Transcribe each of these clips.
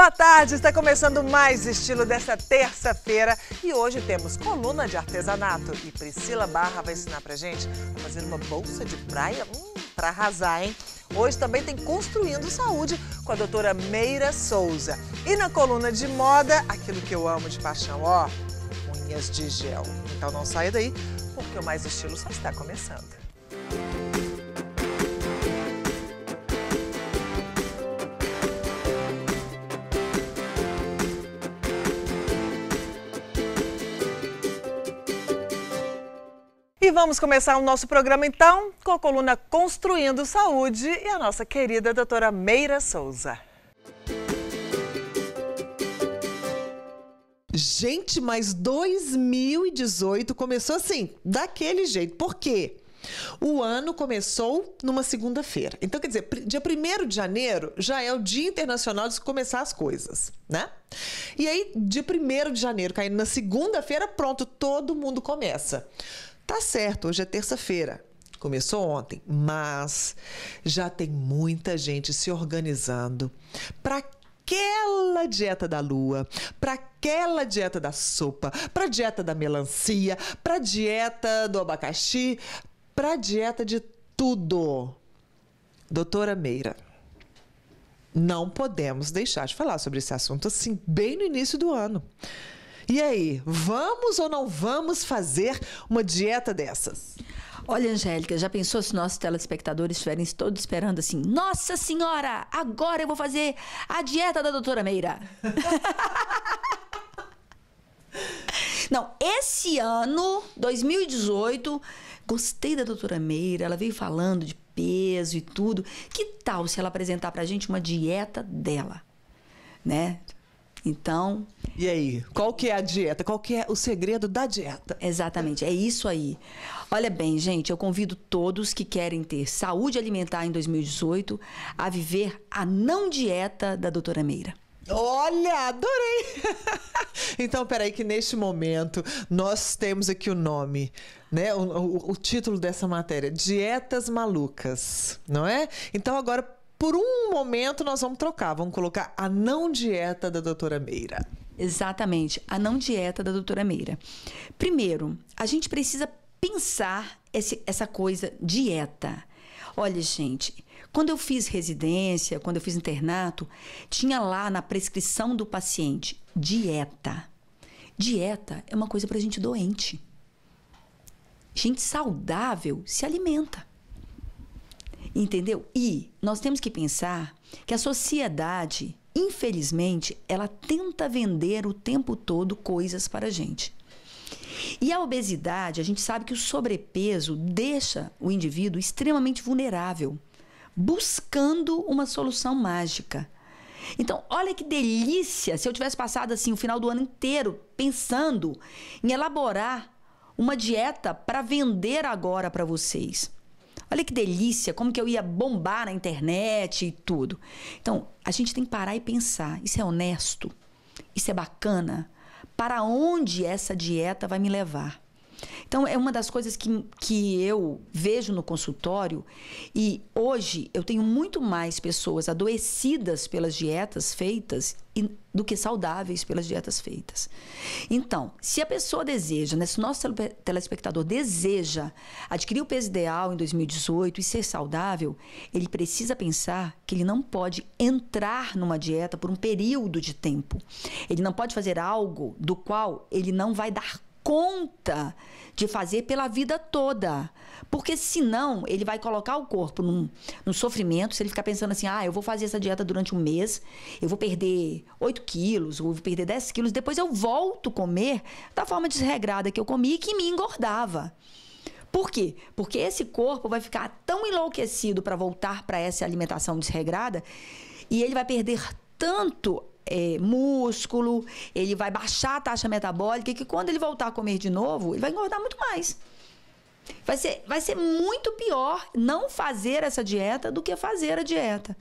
boa tarde. Está começando mais estilo dessa terça-feira e hoje temos coluna de artesanato e Priscila Barra vai ensinar pra gente a tá fazer uma bolsa de praia hum, para arrasar, hein? Hoje também tem Construindo Saúde com a doutora Meira Souza. E na coluna de moda, aquilo que eu amo de paixão, ó, unhas de gel. Então não saia daí, porque o Mais Estilo só está começando. E vamos começar o nosso programa então com a coluna Construindo Saúde e a nossa querida doutora Meira Souza. Gente, mas 2018 começou assim, daquele jeito. Por quê? O ano começou numa segunda-feira. Então, quer dizer, dia 1 de janeiro já é o Dia Internacional de Começar as Coisas, né? E aí, dia 1 de janeiro, caindo na segunda-feira, pronto, todo mundo começa. Tá certo, hoje é terça-feira. Começou ontem, mas já tem muita gente se organizando para aquela dieta da lua, para aquela dieta da sopa, para dieta da melancia, para dieta do abacaxi, para dieta de tudo. Doutora Meira, não podemos deixar de falar sobre esse assunto assim bem no início do ano. E aí, vamos ou não vamos fazer uma dieta dessas? Olha, Angélica, já pensou se nossos telespectadores estiverem todos esperando assim? Nossa Senhora, agora eu vou fazer a dieta da doutora Meira. Não, esse ano, 2018, gostei da doutora Meira, ela veio falando de peso e tudo. Que tal se ela apresentar pra gente uma dieta dela? Né? Então. E aí, qual que é a dieta? Qual que é o segredo da dieta? Exatamente, é isso aí. Olha bem, gente, eu convido todos que querem ter saúde alimentar em 2018 a viver a não dieta da doutora Meira. Olha, adorei! então, peraí, que neste momento nós temos aqui o nome, né? O, o, o título dessa matéria: Dietas Malucas, não é? Então, agora por um momento nós vamos trocar, vamos colocar a não dieta da doutora Meira. Exatamente, a não dieta da doutora Meira. Primeiro, a gente precisa pensar esse, essa coisa dieta. Olha, gente, quando eu fiz residência, quando eu fiz internato, tinha lá na prescrição do paciente dieta. Dieta é uma coisa para gente doente. Gente saudável se alimenta. Entendeu? E nós temos que pensar que a sociedade, infelizmente, ela tenta vender o tempo todo coisas para a gente. E a obesidade, a gente sabe que o sobrepeso deixa o indivíduo extremamente vulnerável, buscando uma solução mágica. Então, olha que delícia se eu tivesse passado assim o final do ano inteiro pensando em elaborar uma dieta para vender agora para vocês. Olha que delícia, como que eu ia bombar na internet e tudo. Então, a gente tem que parar e pensar: isso é honesto? Isso é bacana? Para onde essa dieta vai me levar? Então, é uma das coisas que, que eu vejo no consultório. E hoje eu tenho muito mais pessoas adoecidas pelas dietas feitas do que saudáveis pelas dietas feitas. Então, se a pessoa deseja, né, se o nosso telespectador deseja adquirir o peso ideal em 2018 e ser saudável, ele precisa pensar que ele não pode entrar numa dieta por um período de tempo. Ele não pode fazer algo do qual ele não vai dar conta de fazer pela vida toda. Porque senão ele vai colocar o corpo num, num, sofrimento, se ele ficar pensando assim, ah, eu vou fazer essa dieta durante um mês, eu vou perder 8 quilos, ou vou perder 10 quilos, depois eu volto a comer da forma desregrada que eu comi e que me engordava. Por quê? Porque esse corpo vai ficar tão enlouquecido para voltar para essa alimentação desregrada e ele vai perder tanto é, músculo, ele vai baixar a taxa metabólica, e que quando ele voltar a comer de novo, ele vai engordar muito mais. Vai ser, vai ser muito pior não fazer essa dieta do que fazer a dieta.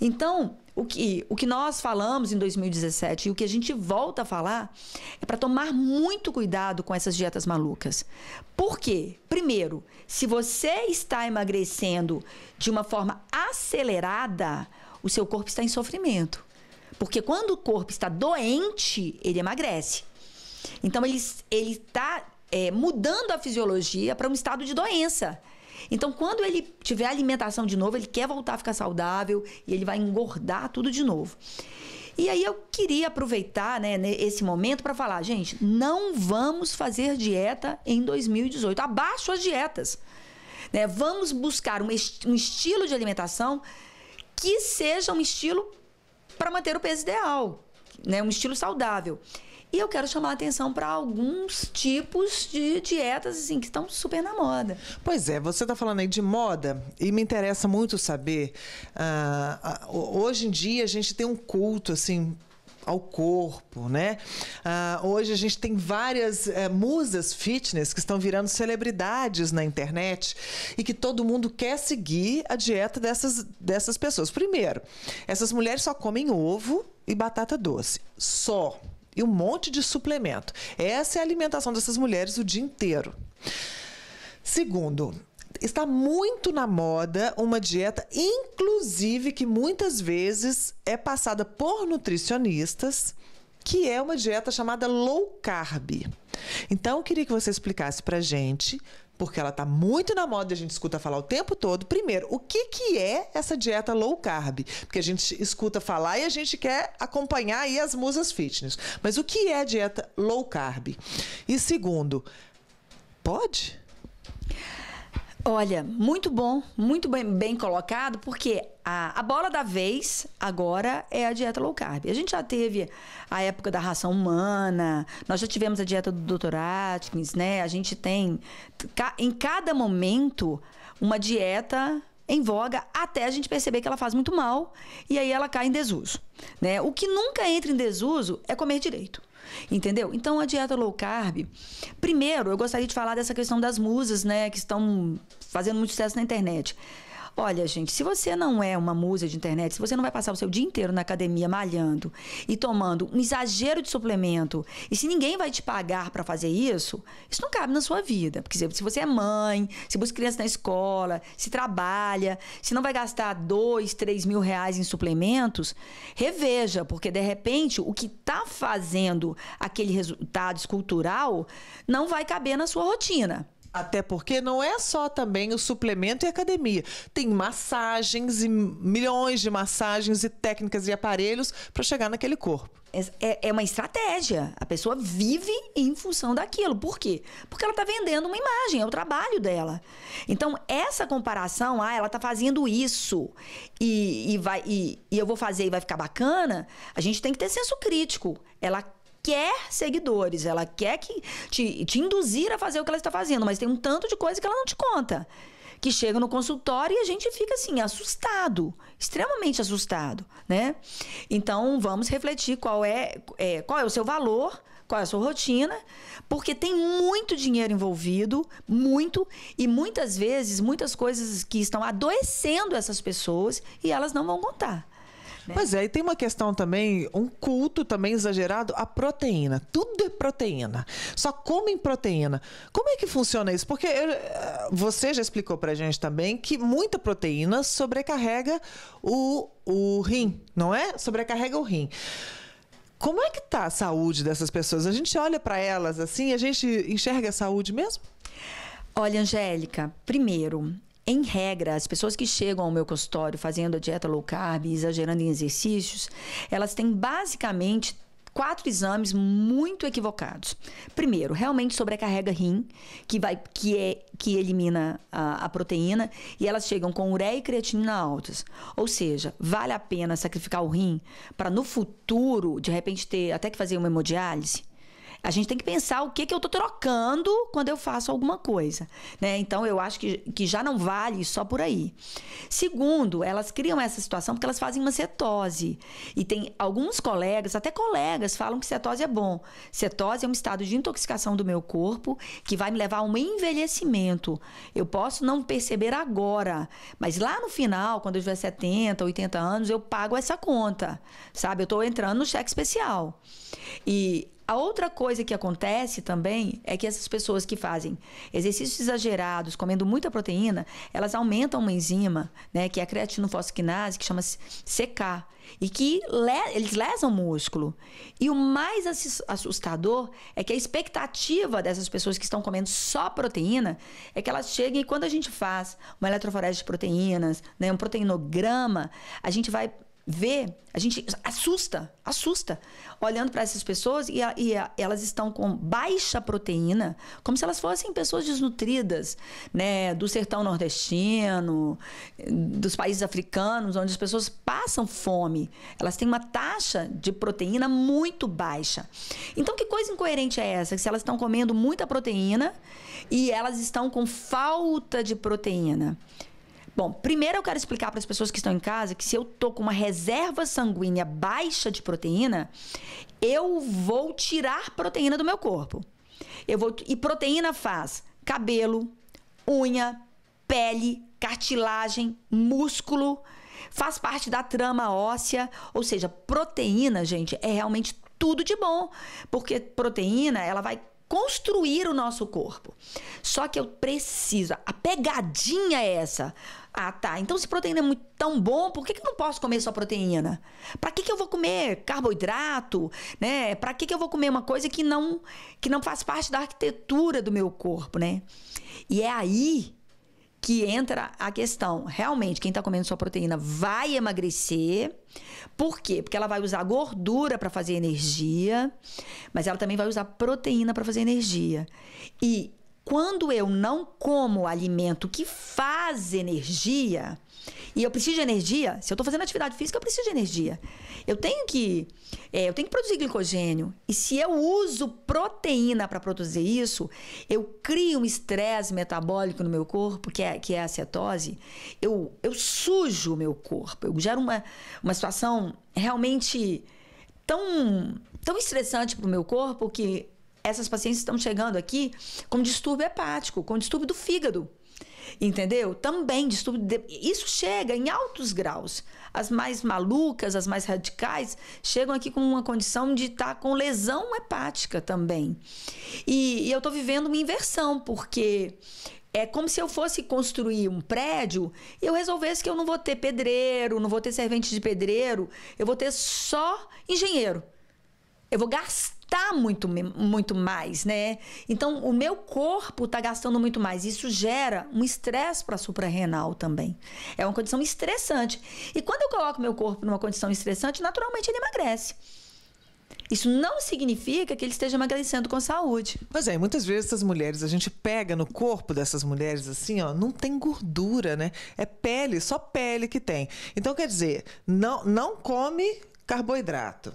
Então, o que, o que nós falamos em 2017 e o que a gente volta a falar é para tomar muito cuidado com essas dietas malucas. Por quê? Primeiro, se você está emagrecendo de uma forma acelerada, o seu corpo está em sofrimento. Porque quando o corpo está doente, ele emagrece. Então ele está é, mudando a fisiologia para um estado de doença. Então, quando ele tiver alimentação de novo, ele quer voltar a ficar saudável e ele vai engordar tudo de novo. E aí eu queria aproveitar né, esse momento para falar, gente, não vamos fazer dieta em 2018. Abaixo as dietas. Né? Vamos buscar um, est um estilo de alimentação que seja um estilo para manter o peso ideal, né? um estilo saudável. E eu quero chamar a atenção para alguns tipos de dietas assim, que estão super na moda. Pois é, você está falando aí de moda e me interessa muito saber. Uh, hoje em dia a gente tem um culto assim ao corpo, né? Ah, hoje a gente tem várias eh, musas fitness que estão virando celebridades na internet e que todo mundo quer seguir a dieta dessas, dessas pessoas. Primeiro, essas mulheres só comem ovo e batata doce, só. E um monte de suplemento. Essa é a alimentação dessas mulheres o dia inteiro. Segundo, está muito na moda uma dieta, inclusive que muitas vezes é passada por nutricionistas, que é uma dieta chamada low carb. Então, eu queria que você explicasse para gente, porque ela está muito na moda, e a gente escuta falar o tempo todo. Primeiro, o que, que é essa dieta low carb? Porque a gente escuta falar e a gente quer acompanhar aí as musas fitness. Mas o que é dieta low carb? E segundo, pode? Pode. Olha, muito bom, muito bem, bem colocado, porque a, a, bola da vez agora é a dieta low carb. A gente já teve a época da ração humana, nós já tivemos a dieta do Dr. Atkins, né? A gente tem em cada momento uma dieta em voga até a gente perceber que ela faz muito mal e aí ela cai em desuso. Né? O que nunca entra em desuso é comer direito. Entendeu? Então a dieta low carb, primeiro eu gostaria de falar dessa questão das musas, né, que estão fazendo muito sucesso na internet. Olha, gente, se você não é uma musa de internet, se você não vai passar o seu dia inteiro na academia malhando e tomando um exagero de suplemento, e se ninguém vai te pagar para fazer isso, isso não cabe na sua vida. Porque se você é mãe, se busca criança na escola, se trabalha, se não vai gastar dois, três mil reais em suplementos, reveja, porque de repente o que está fazendo aquele resultado escultural não vai caber na sua rotina. Até porque não é só também o suplemento e academia. Tem massagens e milhões de massagens e técnicas e aparelhos para chegar naquele corpo. É, é, uma estratégia. A pessoa vive em função daquilo. Por quê? Porque ela está vendendo uma imagem, é o trabalho dela. Então, essa comparação, ah, ela está fazendo isso e, e vai, e, e eu vou fazer e vai ficar bacana, a gente tem que ter senso crítico. Ela quer seguidores, ela quer que te, te induzir a fazer o que ela está fazendo, mas tem um tanto de coisa que ela não te conta. Que chega no consultório e a gente fica assim, assustado, extremamente assustado, né? Então vamos refletir qual é, é qual é o seu valor, qual é a sua rotina, porque tem muito dinheiro envolvido, muito, e muitas vezes, muitas coisas que estão adoecendo essas pessoas e elas não vão contar. Mas né? Pois é, e tem uma questão também, um culto também exagerado à proteína. Tudo é proteína. Só comem proteína. Como é que funciona isso? Porque eh, você já explicou pra gente também que muita proteína sobrecarrega o, o rim, não é? Sobrecarrega o rim. Como é que tá a saúde dessas pessoas? A gente olha para elas assim, a gente enxerga a saúde mesmo? Olha, Angélica, primeiro, em regra, as pessoas que chegam ao meu consultório fazendo a dieta low carb, exagerando em exercícios, elas têm basicamente quatro exames muito equivocados. Primeiro, realmente sobrecarrega rim, que vai que é que elimina a, a, proteína e elas chegam com ureia e creatinina altas. Ou seja, vale a pena sacrificar o rim para no futuro, de repente ter até que fazer uma hemodiálise? A gente tem que pensar o que, que eu estou trocando quando eu faço alguma coisa. Né? Então, eu acho que, que já não vale só por aí. Segundo, elas criam essa situação porque elas fazem uma cetose. E tem alguns colegas, até colegas, falam que cetose é bom. Cetose é um estado de intoxicação do meu corpo que vai me levar a um envelhecimento. Eu posso não perceber agora, mas lá no final, quando eu tiver 70, 80 anos, eu pago essa conta, sabe? Eu estou entrando no cheque especial. E a outra coisa que acontece também é que essas pessoas que fazem exercícios exagerados, comendo muita proteína, elas aumentam uma enzima, né, que é a creatinofosquinase, que chama-se CK, e que le eles lesam o músculo. E o mais assustador é que a expectativa dessas pessoas que estão comendo só proteína é que elas cheguem e quando a gente faz uma eletroforese de proteínas, né, um proteinograma, a gente vai vê, a gente assusta, assusta, olhando para essas pessoas e, a, e a, elas estão com baixa proteína, como se elas fossem pessoas desnutridas, né, do sertão nordestino, dos países africanos, onde as pessoas passam fome. Elas têm uma taxa de proteína muito baixa. Então, que coisa incoerente é essa? Que se elas estão comendo muita proteína e elas estão com falta de proteína. Bom, primeiro eu quero explicar para as pessoas que estão em casa que se eu tô com uma reserva sanguínea baixa de proteína, eu vou tirar proteína do meu corpo. Eu vou e proteína faz cabelo, unha, pele, cartilagem, músculo, faz parte da trama óssea, ou seja, proteína, gente, é realmente tudo de bom, porque proteína, ela vai construir o nosso corpo. Só que eu preciso, a pegadinha é essa. Ah, tá. Então, se proteína é muito, tão bom, por que, que eu não posso comer só proteína? Para que, que eu vou comer carboidrato? Né? Para que, que eu vou comer uma coisa que não, que não faz parte da arquitetura do meu corpo? Né? E é aí que entra a questão, realmente, quem está comendo sua proteína vai emagrecer. Por quê? Porque ela vai usar gordura para fazer energia, mas ela também vai usar proteína para fazer energia. E quando eu não como alimento que faz energia, e eu preciso de energia, se eu estou fazendo atividade física, eu preciso de energia. Eu tenho que, é, eu tenho que produzir glicogênio. E se eu uso proteína para produzir isso, eu crio um estresse metabólico no meu corpo, que é, que é a cetose. Eu, eu sujo o meu corpo. Eu gero uma, uma situação realmente tão, tão estressante para o meu corpo que essas pacientes estão chegando aqui com distúrbio hepático, com distúrbio do fígado. Entendeu? Também distúrbio. De... Isso chega em altos graus. As mais malucas, as mais radicais, chegam aqui com uma condição de estar tá com lesão hepática também. E, e eu estou vivendo uma inversão, porque é como se eu fosse construir um prédio e eu resolvesse que eu não vou ter pedreiro, não vou ter servente de pedreiro, eu vou ter só engenheiro. Eu vou gastar tá muito, muito mais, né? Então, o meu corpo está gastando muito mais. Isso gera um estresse para a suprarrenal também. É uma condição estressante. E quando eu coloco meu corpo numa condição estressante, naturalmente ele emagrece. Isso não significa que ele esteja emagrecendo com saúde. Pois é, muitas vezes essas mulheres, a gente pega no corpo dessas mulheres assim, ó, não tem gordura, né? É pele, só pele que tem. Então, quer dizer, não, não come carboidrato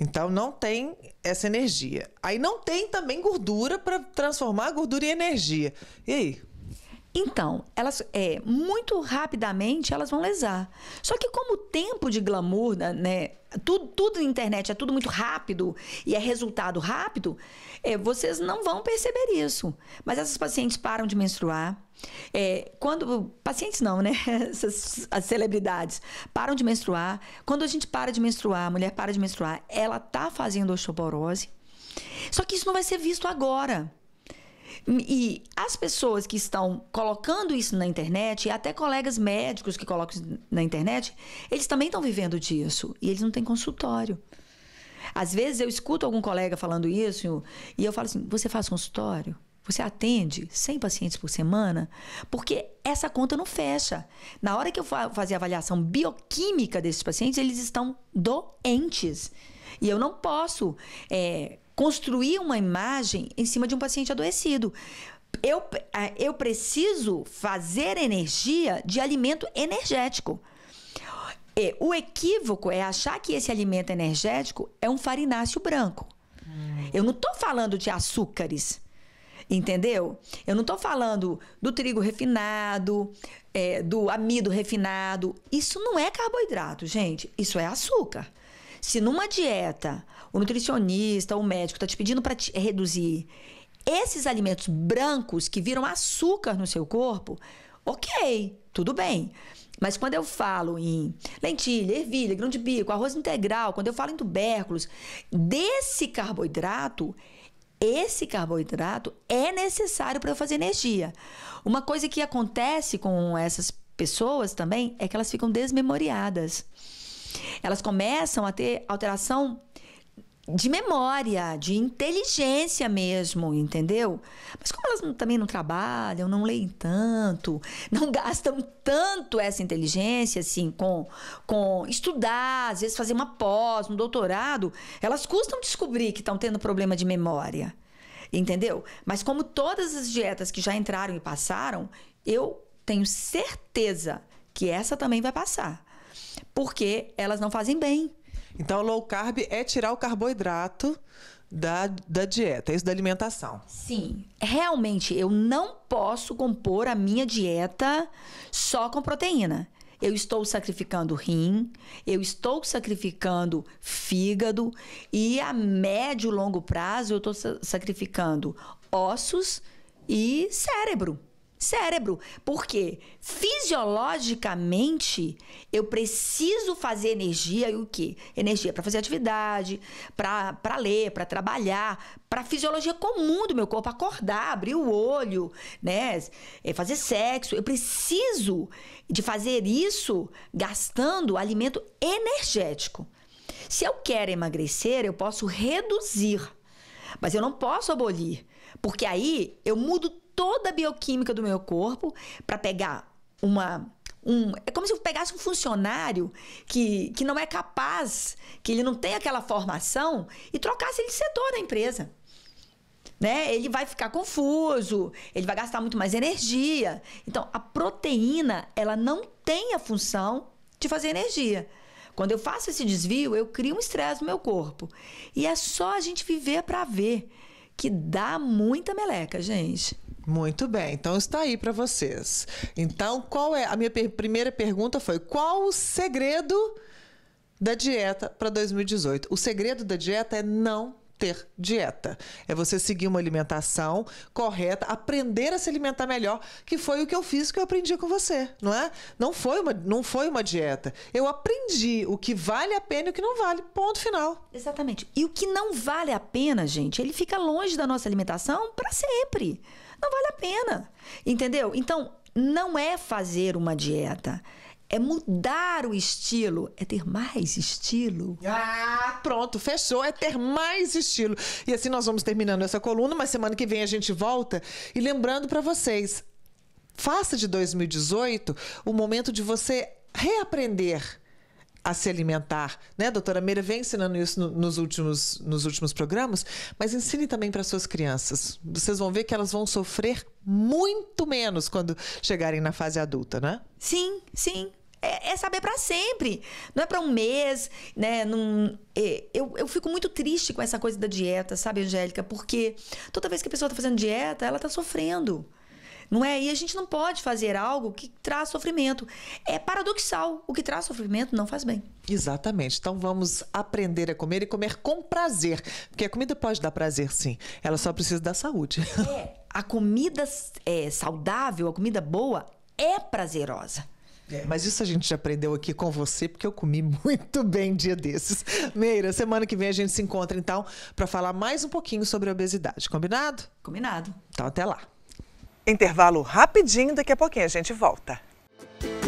então não tem essa energia. Aí não tem também gordura para transformar a gordura em energia. E aí? Então, elas é, muito rapidamente elas vão lesar. Só que como o tempo de glamour, né, né? Tudo, tudo na internet é tudo muito rápido e é resultado rápido, é, vocês não vão perceber isso. Mas essas pacientes param de menstruar. É, quando pacientes não, né? Essas, as celebridades param de menstruar. Quando a gente para de menstruar, a mulher para de menstruar, ela tá fazendo osteoporose. Só que isso não vai ser visto agora. E as pessoas que estão colocando isso na internet, e até colegas médicos que colocam isso na internet, eles também estão vivendo disso. E eles não têm consultório. Às vezes eu escuto algum colega falando isso e eu falo assim: você faz consultório? Você atende 100 pacientes por semana? Porque essa conta não fecha. Na hora que eu fazer a avaliação bioquímica desses pacientes, eles estão doentes. E eu não posso é, construir uma imagem em cima de um paciente adoecido. Eu, é, eu preciso fazer energia de alimento energético. E o equívoco é achar que esse alimento energético é um farináceo branco. Eu não estou falando de açúcares. Entendeu? Eu não estou falando do trigo refinado, é, do amido refinado. Isso não é carboidrato, gente. Isso é açúcar. Se numa dieta o nutricionista, o médico está te pedindo para reduzir esses alimentos brancos que viram açúcar no seu corpo, ok, tudo bem. Mas quando eu falo em lentilha, ervilha, grão de bico, arroz integral, quando eu falo em tubérculos, desse carboidrato, esse carboidrato é necessário para eu fazer energia. Uma coisa que acontece com essas pessoas também é que elas ficam desmemoriadas. Elas começam a ter alteração de memória, de inteligência mesmo, entendeu? Mas como elas também não trabalham, não leem tanto, não gastam tanto essa inteligência, assim, com, com estudar, às vezes fazer uma pós, um doutorado, elas custam descobrir que estão tendo problema de memória, entendeu? Mas como todas as dietas que já entraram e passaram, eu tenho certeza que essa também vai passar, porque elas não fazem bem então, low carb é tirar o carboidrato da, da dieta, é isso da alimentação. Sim. Realmente, eu não posso compor a minha dieta só com proteína. Eu estou sacrificando rim, eu estou sacrificando fígado e a médio e longo prazo eu estou sacrificando ossos e cérebro cérebro. Porque fisiologicamente eu preciso fazer energia e o quê? Energia para fazer atividade, para ler, para trabalhar, para a fisiologia comum do meu corpo, acordar, abrir o olho, né? É, fazer sexo. Eu preciso de fazer isso gastando alimento energético. Se eu quero emagrecer, eu posso reduzir, mas eu não posso abolir, porque aí eu mudo toda a bioquímica do meu corpo para pegar uma um, é como se eu pegasse um funcionário que, que não é capaz, que ele não tem aquela formação, e trocasse ele de setor da empresa. Né? Ele vai ficar confuso, ele vai gastar muito mais energia. Então, a proteína, ela não tem a função de fazer energia. Quando eu faço esse desvio, eu crio um estresse no meu corpo. E é só a gente viver para ver que dá muita meleca, gente. Muito bem, então está aí para vocês. Então, qual é a minha per primeira pergunta foi: qual o segredo da dieta para 2018? O segredo da dieta é não ter dieta. É você seguir uma alimentação correta, aprender a se alimentar melhor, que foi o que eu fiz, que eu aprendi com você, não é? Não foi uma, não foi uma dieta. Eu aprendi o que vale a pena e o que não vale. Ponto final. Exatamente. E o que não vale a pena, gente, ele fica longe da nossa alimentação para sempre. Não vale a pena. Entendeu? Então, não é fazer uma dieta é mudar o estilo, é ter mais estilo. Ah, pronto, fechou, é ter mais estilo. E assim nós vamos terminando essa coluna, mas semana que vem a gente volta. E lembrando para vocês, faça de 2018 o momento de você reaprender a se alimentar, né? A doutora Meira vem ensinando isso no, nos, últimos, nos últimos programas, mas ensine também para suas crianças. Vocês vão ver que elas vão sofrer muito menos quando chegarem na fase adulta, né? Sim, sim é, é saber para sempre. Não é para um mês, né? Num, é, eu, eu fico muito triste com essa coisa da dieta, sabe, Angélica? Porque toda vez que a pessoa tá fazendo dieta, ela tá sofrendo. Não é? E a gente não pode fazer algo que traz sofrimento. É paradoxal. O que traz sofrimento não faz bem. Exatamente. Então vamos aprender a comer e comer com prazer. Porque a comida pode dar prazer, sim. Ela só precisa da saúde. É. A comida é, saudável, a comida boa, é prazerosa. É. Mas isso a gente já aprendeu aqui com você, porque eu comi muito bem dia desses. Meira, semana que vem a gente se encontra então para falar mais um pouquinho sobre obesidade, combinado? Combinado. Então até lá. Intervalo rapidinho, daqui a pouquinho a gente volta.